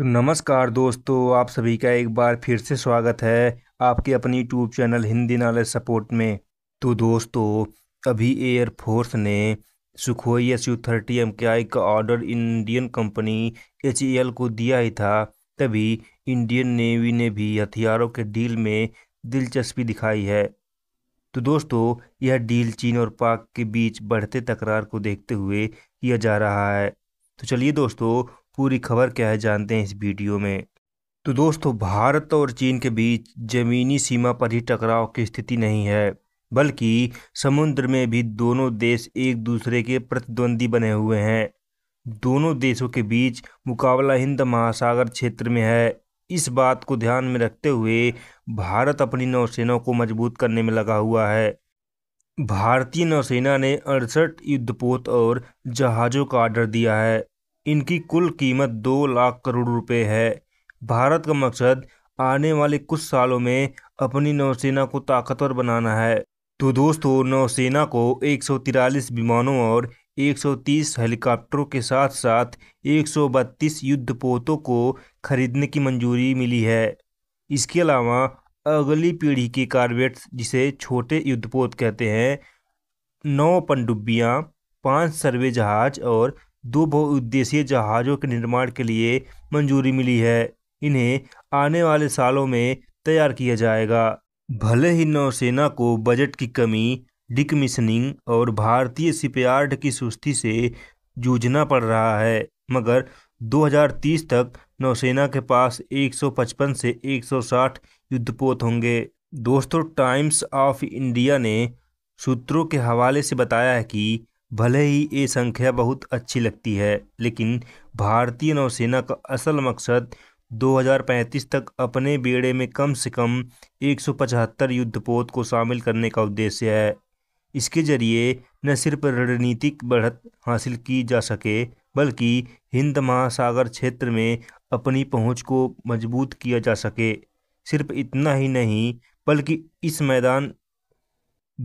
तो नमस्कार दोस्तों आप सभी का एक बार फिर से स्वागत है आपके अपनी YouTube channel Hindi knowledge support में तो दोस्तों अभी एयरफोर्स ने Sukhoi S U thirty M K I का order Indian company H E L को दिया ही था तभी इंडियन नेवी ने भी हथियारों के डील में दिलचस्पी दिखाई है तो दोस्तों यह डील चीन और पाक के बीच बढ़ते तकरार को देखते हुए किया जा रहा है तो चलिए दोस्तों पूरी खबर क्या है जानते हैं इस वीडियो में तो दोस्तों भारत और चीन के बीच ज़मीनी सीमा पर ही टकराव की स्थिति नहीं है बल्कि समुद्र में भी दोनों देश एक दूसरे के प्रतिद्वंदी बने हुए हैं दोनों देशों के बीच मुकाबला हिंद महासागर क्षेत्र में है इस बात को ध्यान में रखते हुए भारत अपनी नौसेना को मजबूत करने में लगा हुआ है भारतीय नौसेना ने अड़सठ युद्धपोत और जहाज़ों का ऑर्डर दिया है इनकी कुल कीमत दो लाख करोड़ रुपए है भारत का मकसद आने वाले कुछ सालों में अपनी नौसेना को ताकतवर बनाना है तो दोस्तों नौसेना को एक विमानों और 130 हेलीकॉप्टरों के साथ साथ युद्ध युद्धपोतों को खरीदने की मंजूरी मिली है इसके अलावा अगली पीढ़ी के कार्बेट्स जिसे छोटे युद्धपोत कहते हैं नौ पनडुब्बियाँ पांच सर्वे जहाज और दो बहुउद्देशीय जहाज़ों के निर्माण के लिए मंजूरी मिली है इन्हें आने वाले सालों में तैयार किया जाएगा भले ही नौसेना को बजट की कमी डिकमिशनिंग और भारतीय शिपयार्ड की सुस्ती से जूझना पड़ रहा है मगर 2030 तक नौसेना के पास 155 से 160 युद्धपोत होंगे दोस्तों टाइम्स ऑफ इंडिया ने सूत्रों के हवाले से बताया है कि भले ही ये संख्या बहुत अच्छी लगती है लेकिन भारतीय नौसेना का असल मकसद 2035 तक अपने बेड़े में कम से कम 175 युद्धपोत को शामिल करने का उद्देश्य है इसके जरिए न सिर्फ रणनीतिक बढ़त हासिल की जा सके बल्कि हिंद महासागर क्षेत्र में अपनी पहुंच को मजबूत किया जा सके सिर्फ इतना ही नहीं बल्कि इस मैदान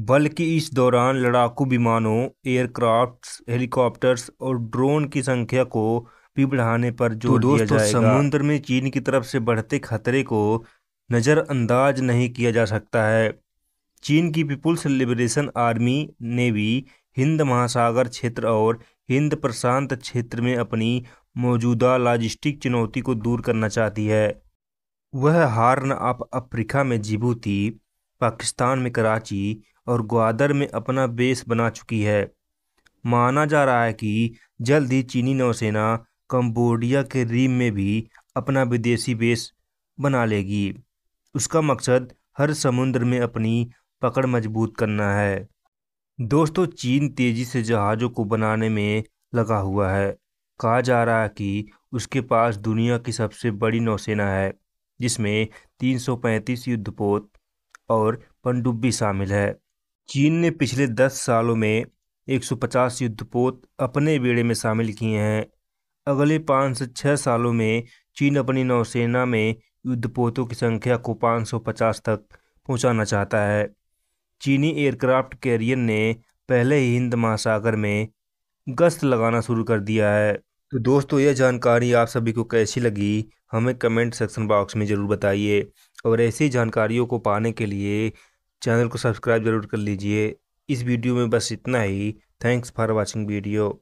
बल्कि इस दौरान लड़ाकू विमानों एयरक्राफ्ट्स हेलीकॉप्टर्स और ड्रोन की संख्या को भी बढ़ाने पर तो जोर तो दिया जाएगा समुद्र में चीन की तरफ से बढ़ते खतरे को नज़रअंदाज नहीं किया जा सकता है चीन की पीपुल्स लिबरेशन आर्मी ने भी हिंद महासागर क्षेत्र और हिंद प्रशांत क्षेत्र में अपनी मौजूदा लॉजिस्टिक चुनौती को दूर करना चाहती है वह हार्न ऑफ अफ्रीका में जिबूती पाकिस्तान में कराची और ग्वादर में अपना बेस बना चुकी है माना जा रहा है कि जल्द ही चीनी नौसेना कंबोडिया के रीम में भी अपना विदेशी बेस बना लेगी उसका मकसद हर समुद्र में अपनी पकड़ मजबूत करना है दोस्तों चीन तेज़ी से जहाज़ों को बनाने में लगा हुआ है कहा जा रहा है कि उसके पास दुनिया की सबसे बड़ी नौसेना है जिसमें 335 युद्धपोत और पनडुब्बी शामिल है चीन ने पिछले दस सालों में 150 युद्धपोत अपने बेड़े में शामिल किए हैं अगले पाँच से छः सालों में चीन अपनी नौसेना में युद्धपोतों की संख्या को 550 तक पहुंचाना चाहता है चीनी एयरक्राफ्ट कैरियर ने पहले ही हिंद महासागर में गश्त लगाना शुरू कर दिया है तो दोस्तों यह जानकारी आप सभी को कैसी लगी हमें कमेंट सेक्शन बॉक्स में ज़रूर बताइए और ऐसी जानकारियों को पाने के लिए चैनल को सब्सक्राइब जरूर कर लीजिए इस वीडियो में बस इतना ही थैंक्स फॉर वॉचिंग वीडियो